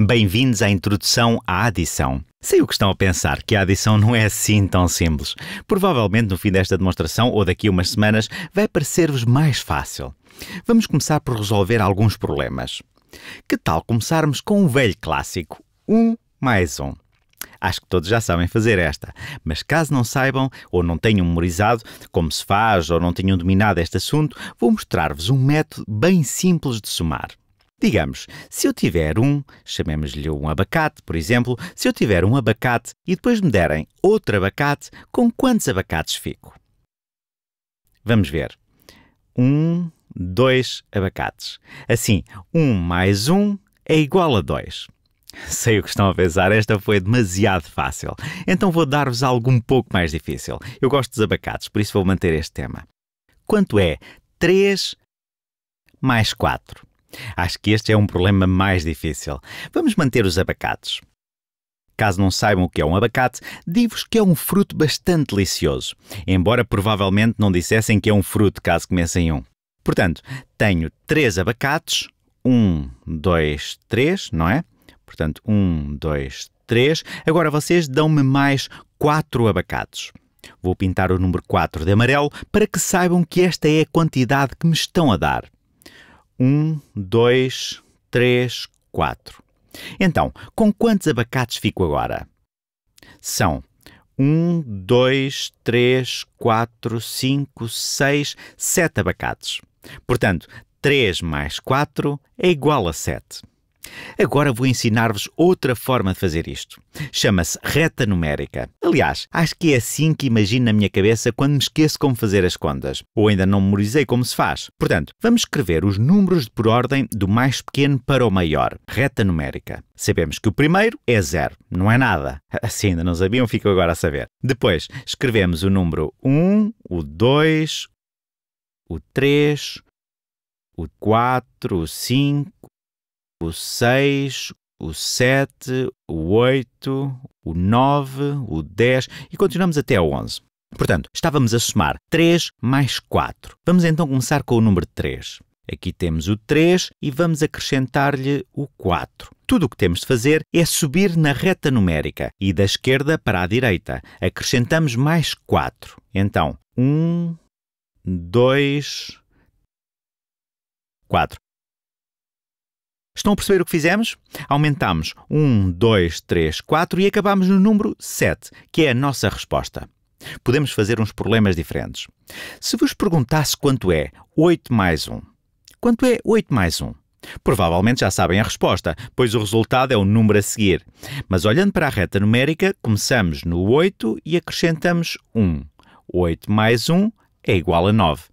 Bem-vindos à introdução à adição. Sei o que estão a pensar, que a adição não é assim tão simples. Provavelmente no fim desta demonstração ou daqui a umas semanas vai parecer-vos mais fácil. Vamos começar por resolver alguns problemas. Que tal começarmos com um velho clássico, 1 um mais 1? Um. Acho que todos já sabem fazer esta, mas caso não saibam ou não tenham memorizado como se faz ou não tenham dominado este assunto, vou mostrar-vos um método bem simples de somar. Digamos, se eu tiver um, chamemos-lhe um abacate, por exemplo, se eu tiver um abacate e depois me derem outro abacate, com quantos abacates fico? Vamos ver. Um, dois abacates. Assim, um mais um é igual a dois. Sei o que estão a pensar, esta foi demasiado fácil. Então vou dar-vos algo um pouco mais difícil. Eu gosto dos abacates, por isso vou manter este tema. Quanto é 3 mais 4? Acho que este é um problema mais difícil. Vamos manter os abacates. Caso não saibam o que é um abacate, digo-vos que é um fruto bastante delicioso, embora provavelmente não dissessem que é um fruto caso comessem um. Portanto, tenho três abacates, um, dois, três, não é? Portanto, um, dois, três. Agora vocês dão-me mais quatro abacates. Vou pintar o número 4 de amarelo para que saibam que esta é a quantidade que me estão a dar. Um, dois, três, quatro. Então, com quantos abacates fico agora? São um, dois, três, quatro, cinco, seis, sete abacates. Portanto, 3 mais 4 é igual a 7. Agora vou ensinar-vos outra forma de fazer isto. Chama-se reta numérica. Aliás, acho que é assim que imagino na minha cabeça quando me esqueço como fazer as contas, ou ainda não memorizei como se faz. Portanto, vamos escrever os números por ordem do mais pequeno para o maior, reta numérica. Sabemos que o primeiro é zero, não é nada. Se assim ainda não sabiam, fico agora a saber. Depois, escrevemos o número 1, o 2, o 3, o 4, o 5, o 6, o 7, o 8, o 9, o 10 e continuamos até ao 11. Portanto, estávamos a somar 3 mais 4. Vamos então começar com o número 3. Aqui temos o 3 e vamos acrescentar-lhe o 4. Tudo o que temos de fazer é subir na reta numérica e da esquerda para a direita. Acrescentamos mais 4. Então, 1, 2, 4. Estão a perceber o que fizemos? Aumentámos 1, 2, 3, 4 e acabámos no número 7, que é a nossa resposta. Podemos fazer uns problemas diferentes. Se vos perguntasse quanto é 8 mais 1, quanto é 8 mais 1? Provavelmente já sabem a resposta, pois o resultado é o número a seguir. Mas olhando para a reta numérica, começamos no 8 e acrescentamos 1. 8 mais 1 é igual a 9.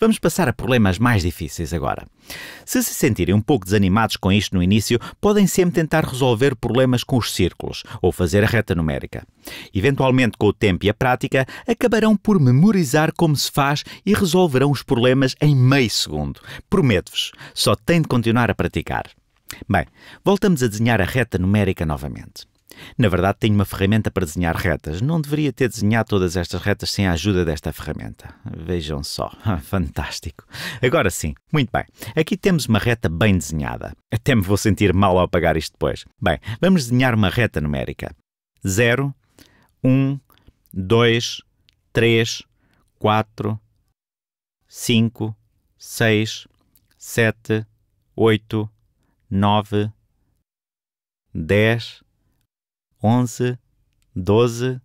Vamos passar a problemas mais difíceis agora. Se se sentirem um pouco desanimados com isto no início, podem sempre tentar resolver problemas com os círculos ou fazer a reta numérica. Eventualmente, com o tempo e a prática, acabarão por memorizar como se faz e resolverão os problemas em meio segundo. Prometo-vos, só têm de continuar a praticar. Bem, voltamos a desenhar a reta numérica novamente. Na verdade, tenho uma ferramenta para desenhar retas. Não deveria ter desenhado todas estas retas sem a ajuda desta ferramenta. Vejam só, fantástico. Agora sim, muito bem. Aqui temos uma reta bem desenhada. Até me vou sentir mal ao apagar isto depois. Bem, vamos desenhar uma reta numérica. 0, 1, 2, 3, 4, 5, 6, 7, 8, 9, 10, onze, doze,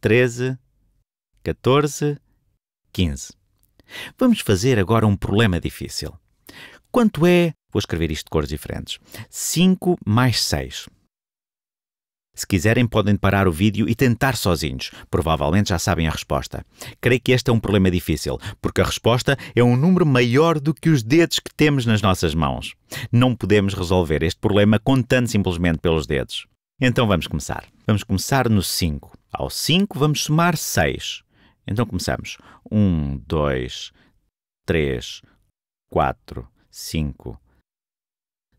treze, 14, 15. Vamos fazer agora um problema difícil. Quanto é, vou escrever isto de cores diferentes, 5 mais 6? Se quiserem, podem parar o vídeo e tentar sozinhos. Provavelmente já sabem a resposta. Creio que este é um problema difícil, porque a resposta é um número maior do que os dedos que temos nas nossas mãos. Não podemos resolver este problema contando simplesmente pelos dedos. Então vamos começar. Vamos começar no 5. Ao 5 vamos somar 6. Então começamos. 1, 2, 3, 4, 5,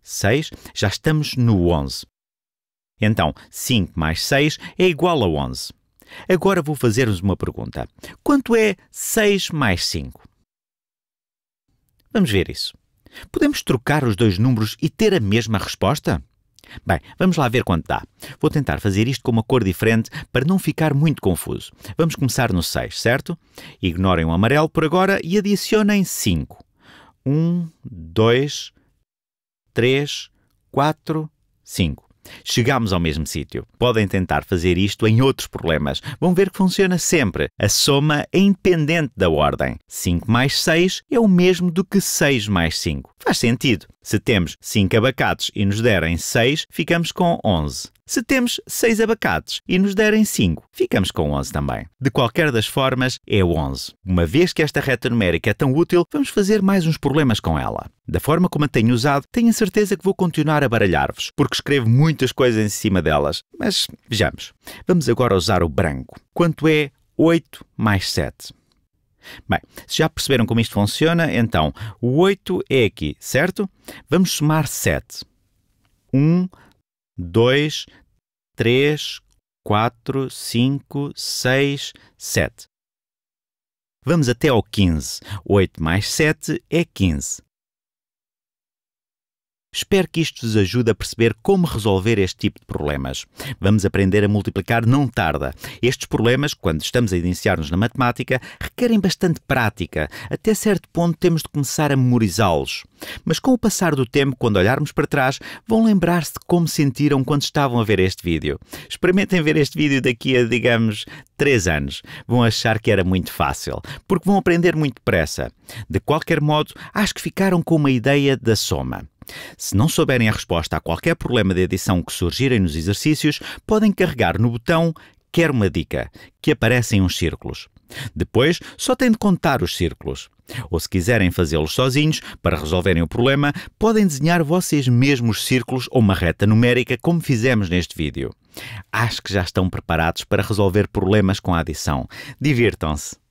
6. Já estamos no 11. Então, 5 mais 6 é igual a 11. Agora vou fazer-vos uma pergunta. Quanto é 6 mais 5? Vamos ver isso. Podemos trocar os dois números e ter a mesma resposta? Bem, vamos lá ver quanto dá. Vou tentar fazer isto com uma cor diferente para não ficar muito confuso. Vamos começar no 6, certo? Ignorem o amarelo por agora e adicionem 5. 1, 2, 3, 4, 5. Chegamos ao mesmo sítio. Podem tentar fazer isto em outros problemas. Vão ver que funciona sempre. A soma é independente da ordem. 5 mais 6 é o mesmo do que 6 mais 5. Faz sentido. Se temos 5 abacates e nos derem 6, ficamos com 11. Se temos 6 abacates e nos derem 5, ficamos com 11 também. De qualquer das formas, é 11. Uma vez que esta reta numérica é tão útil, vamos fazer mais uns problemas com ela. Da forma como a tenho usado, tenho a certeza que vou continuar a baralhar-vos, porque escrevo muitas coisas em cima delas. Mas vejamos. Vamos agora usar o branco. Quanto é 8 mais 7? Bem, se já perceberam como isto funciona, então o 8 é aqui, certo? Vamos somar 7. 1, 2, 3. 3, 4, 5, 6, 7. Vamos até ao 15. 8 mais 7 é 15. Espero que isto vos ajude a perceber como resolver este tipo de problemas. Vamos aprender a multiplicar não tarda. Estes problemas, quando estamos a iniciar-nos na matemática, requerem bastante prática. Até certo ponto temos de começar a memorizá-los. Mas com o passar do tempo, quando olharmos para trás, vão lembrar-se de como sentiram quando estavam a ver este vídeo. Experimentem ver este vídeo daqui a, digamos, 3 anos. Vão achar que era muito fácil, porque vão aprender muito depressa. De qualquer modo, acho que ficaram com uma ideia da soma. Se não souberem a resposta a qualquer problema de edição que surgirem nos exercícios, podem carregar no botão Quer uma dica, que aparecem uns círculos. Depois, só têm de contar os círculos. Ou se quiserem fazê-los sozinhos, para resolverem o problema, podem desenhar vocês mesmos círculos ou uma reta numérica, como fizemos neste vídeo. Acho que já estão preparados para resolver problemas com a adição. Divirtam-se!